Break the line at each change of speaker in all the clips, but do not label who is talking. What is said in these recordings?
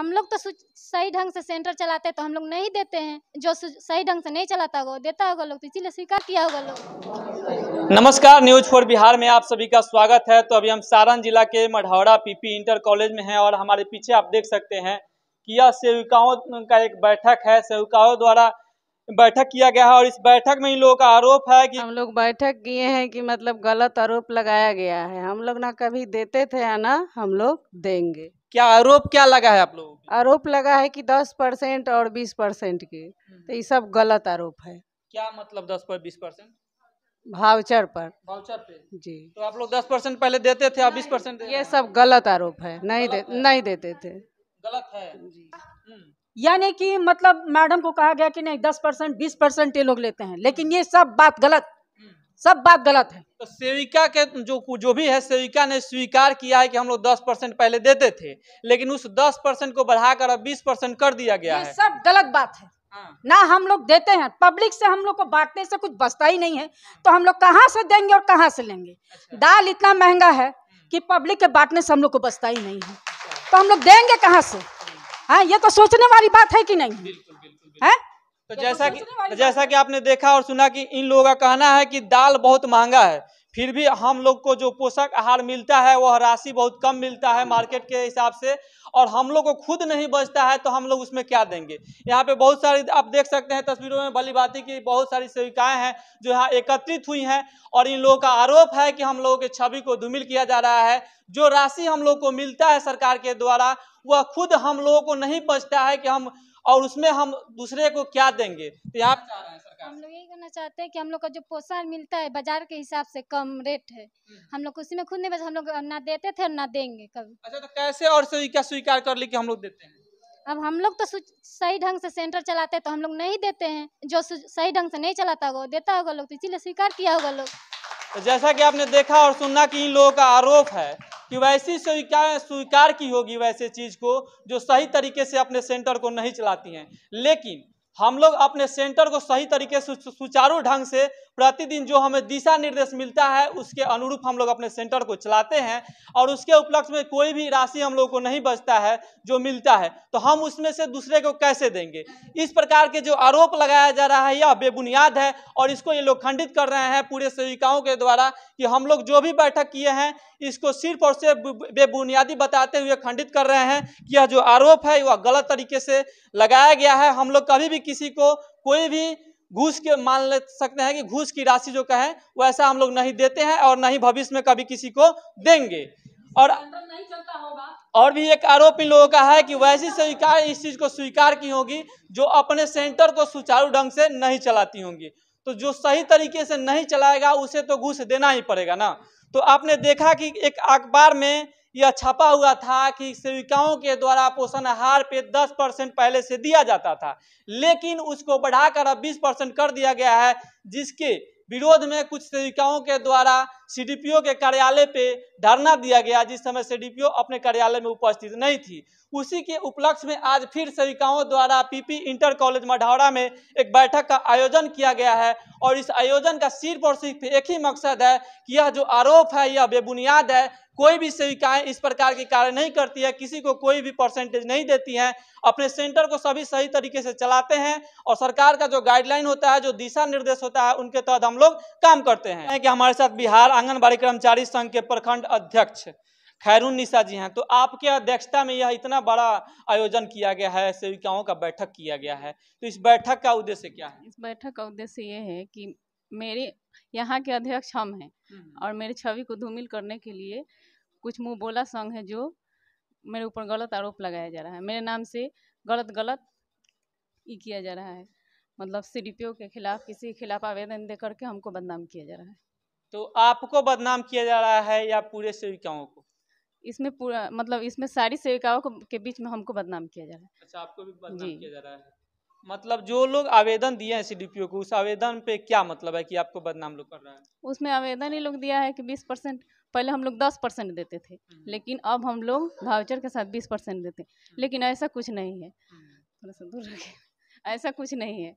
हम लोग तो सही ढंग से सेंटर चलाते हैं तो हम लोग नहीं देते हैं जो सही ढंग से नहीं चलाता होगा देता होगा लोग तो इसीलिए स्वीकार किया होगा लोग
नमस्कार न्यूज फॉर बिहार में आप सभी का स्वागत है तो अभी हम सारण जिला के मढ़ौरा पीपी इंटर कॉलेज में हैं और हमारे पीछे आप देख सकते हैं कि यह सेविकाओं का एक बैठक है सेविकाओं द्वारा बैठक किया गया है और इस बैठक में इन लोगों का आरोप है
कि हम लोग बैठक किए हैं कि मतलब गलत आरोप लगाया गया है हम लोग ना कभी देते थे या ना हम लोग देंगे क्या आरोप क्या लगा है आप लोगों आरोप लगा है कि दस परसेंट और बीस परसेंट के हम्म। तो ये सब गलत आरोप है
क्या मतलब दस पर बीस परसेंट
भावचर पर भावचर पे जी
तो आप लोग दस परसेंट पहले देते थे आप बीस परसेंट ये
सब गलत आरोप है नहीं दे नहीं देते थे गलत है जी हम्म। यानी कि मतलब मैडम को कहा गया कि नहीं दस परसेंट बीस परसेंट ये लोग लेते हैं लेकिन ये सब बात गलत सब बात गलत है
तो सेविका के जो जो भी है सेविका ने स्वीकार किया है कि हम लोग दस परसेंट पहले देते थे लेकिन उस दस परसेंट को बढ़ाकर अब बीस परसेंट कर दिया गया है
सब गलत बात है हाँ। ना हम लोग देते हैं पब्लिक से हम लोग को बांटने से कुछ बचता ही नहीं है हाँ। तो हम लोग कहाँ से देंगे और कहाँ से लेंगे अच्छा। दाल इतना महंगा है हाँ। कि पब्लिक के बांटने से हम लोग को बचता ही नहीं है अच्छा। तो हम लोग देंगे कहाँ से है हाँ। ये तो सोचने वाली बात है कि नहीं है तो जैसा कि जैसा
कि आपने देखा और सुना कि इन लोगों का कहना है कि दाल बहुत महंगा है फिर भी हम लोग को जो पोषक आहार मिलता है वह राशि बहुत कम मिलता है मार्केट के हिसाब से और हम लोग को खुद नहीं बचता है तो हम लोग उसमें क्या देंगे यहाँ पे बहुत सारी आप देख सकते हैं तस्वीरों में भली भाती की बहुत सारी सेविकाएं हैं जो यहाँ एकत्रित हुई हैं और इन लोगों का आरोप है कि हम लोगों के छवि को धूमिल किया जा रहा है जो राशि हम लोग को मिलता है सरकार के द्वारा वह खुद हम लोगों को नहीं बचता है कि हम और उसमें हम दूसरे को क्या देंगे तो आप
हम लोग यही कहना चाहते हैं कि हम लोग का जो पोषण मिलता है बाजार के हिसाब से कम रेट है हम्म। हम लोग उसी में खुद नहीं बचा हम लोग ना देते थे और ना देंगे कभी अच्छा
तो कैसे और क्या स्वीकार कर ली कि हम लोग देते हैं
अब हम लोग तो सही ढंग से सेंटर चलाते हैं तो हम लोग नहीं देते हैं जो सही ढंग से नहीं चलाता होगा देता होगा लोग तो इसीलिए स्वीकार किया होगा लोग
तो जैसा कि आपने देखा और सुनना कि इन लोगों का आरोप है कि वैसी स्वीकार स्वीकार की होगी वैसे चीज को जो सही तरीके से अपने सेंटर को नहीं चलाती हैं लेकिन हम लोग अपने सेंटर को सही तरीके से सुचारू ढंग से प्रतिदिन जो हमें दिशा निर्देश मिलता है उसके अनुरूप हम लोग अपने सेंटर को चलाते हैं और उसके उपलक्ष्य में कोई भी राशि हम लोग को नहीं बचता है जो मिलता है तो हम उसमें से दूसरे को कैसे देंगे इस प्रकार के जो आरोप लगाया जा रहा है यह बेबुनियाद है और इसको ये लोग खंडित कर रहे हैं पूरे सेविकाओं के द्वारा कि हम लोग जो भी बैठक किए हैं इसको सिर्फ और सिर्फ बेबुनियादी बताते हुए खंडित कर रहे हैं कि यह जो आरोप है वह गलत तरीके से लगाया गया है हम लोग कभी भी भी किसी को कोई भी घूस के मान ले सकते हैं कि घूस की राशि जो कहे वैसा हम लोग नहीं देते हैं और नहीं भविष्य में कभी किसी को देंगे और और भी एक आरोप इन लोगों का है कि वैसी स्वीकार इस चीज को स्वीकार की होगी जो अपने सेंटर को सुचारू ढंग से नहीं चलाती होंगी तो जो सही तरीके से नहीं चलाएगा उसे तो घूस देना ही पड़ेगा ना तो आपने देखा कि एक अखबार में यह छपा हुआ था कि सेविकाओं के द्वारा पोषण आहार पे 10 परसेंट पहले से दिया जाता था लेकिन उसको बढ़ाकर अब 20 परसेंट कर दिया गया है जिसके विरोध में कुछ सेविकाओं के द्वारा सीडीपीओ के कार्यालय पे धरना दिया गया जिस समय सीडीपीओ अपने कार्यालय में उपस्थित नहीं थी उसी के उपलक्ष्य में आज फिर सेविकाओं द्वारा पीपी इंटर कॉलेज मढ़ौरा में एक बैठक का आयोजन किया गया है और इस आयोजन का सिर्फ और सिर्फ एक ही मकसद है कि यह जो आरोप है यह बेबुनियाद है कोई भी सेविकाएं इस प्रकार के कार्य नहीं करती है किसी को कोई भी परसेंटेज नहीं देती हैं अपने सेंटर को सभी सही तरीके से चलाते हैं और सरकार का जो गाइडलाइन होता है जो दिशा निर्देश होता है उनके तहत हम लोग काम करते हैं कि हमारे साथ बिहार आंगनबाड़ी कर्मचारी संघ के प्रखंड अध्यक्ष खैरून निशा जी हैं तो आपके अध्यक्षता में यह इतना बड़ा आयोजन किया गया है सेविकाओं का बैठक किया गया है तो इस बैठक का उद्देश्य क्या है इस
बैठक का उद्देश्य ये है कि मेरे यहाँ के अध्यक्ष हम हैं हम्म। और मेरी छवि को धूमिल करने के लिए कुछ मुँह बोला सॉन्ग है जो मेरे ऊपर गलत आरोप लगाया जा रहा है मेरे नाम से गलत गलत ये किया जा रहा है मतलब सी के खिलाफ किसी के खिलाफ आवेदन दे करके हमको बदनाम किया जा रहा है
तो आपको बदनाम किया जा रहा है या पूरे सेविकाओं को
इसमें पूरा मतलब इसमें सारी सेविकाओं के बीच में हमको बदनाम किया जा रहा है
अच्छा आपको भी बदनाम किया जा रहा है मतलब जो लोग आवेदन दिए हैं सी को उस आवेदन पे क्या मतलब है कि आपको बदनाम लोग कर रहा है
उसमें आवेदन ही लोग दिया है कि बीस परसेंट पहले हम लोग दस परसेंट देते थे हम्म। लेकिन अब हम लोग भाउचर के साथ बीस परसेंट देते हैं हम्म। लेकिन ऐसा कुछ नहीं है हम्म। थोड़ा सा दूर रखिए ऐसा कुछ नहीं है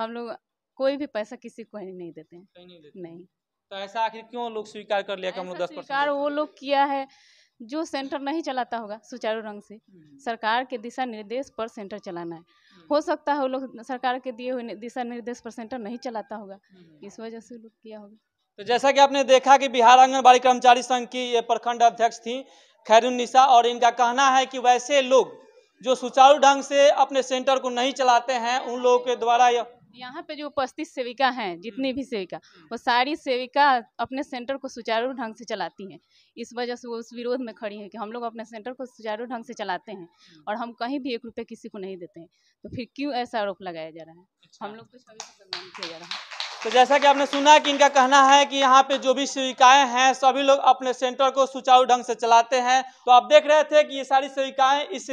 हम लोग कोई भी पैसा किसी को नहीं देते हैं नहीं, नहीं।
तो ऐसा आखिर क्यों लोग स्वीकार कर लिया कि हम लोग दस स्वीकार वो
लोग किया है जो सेंटर नहीं चलाता होगा सुचारू रंग से सरकार के दिशा निर्देश पर सेंटर चलाना है हो सकता है वो लोग सरकार के दिए हुए दिशा निर्देश पर सेंटर नहीं चलाता होगा इस वजह से लोग किया होगा
तो जैसा कि आपने देखा कि बिहार आंगनबाड़ी कर्मचारी संघ की ये प्रखंड अध्यक्ष थी खैरुन निशा और इनका कहना है कि वैसे लोग जो सुचारू ढंग से अपने सेंटर को नहीं चलाते हैं उन लोगों के द्वारा यह
यहाँ पे जो उपस्थित सेविका हैं जितनी हम्म। भी सेविका वो सारी सेविका अपने सेंटर को सुचारू ढंग से चलाती हैं इस वजह से वो उस विरोध में खड़ी है कि हम लोग अपने सेंटर को सुचारू ढंग से चलाते हैं हम्म। और हम कहीं भी एक रुपये किसी को नहीं देते हैं तो फिर क्यों ऐसा आरोप लगाया जा रहा है अच्छा। हम लोग तो सभी को किया जा रहा है तो जैसा कि आपने सुना कि इनका कहना है कि यहाँ पे जो भी सेविकाएं हैं सभी लोग
अपने सेंटर को सुचारू ढंग से चलाते हैं तो आप देख रहे थे कि ये सारी सेविकाएं इस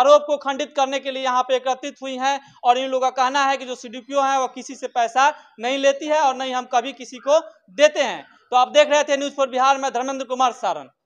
आरोप को खंडित करने के लिए यहाँ पे एकत्रित हुई हैं और इन लोगों का कहना है कि जो सी है वो किसी से पैसा नहीं लेती है और नहीं हम कभी किसी को देते हैं तो आप देख रहे थे न्यूज़ फॉर बिहार में धर्मेंद्र कुमार सारण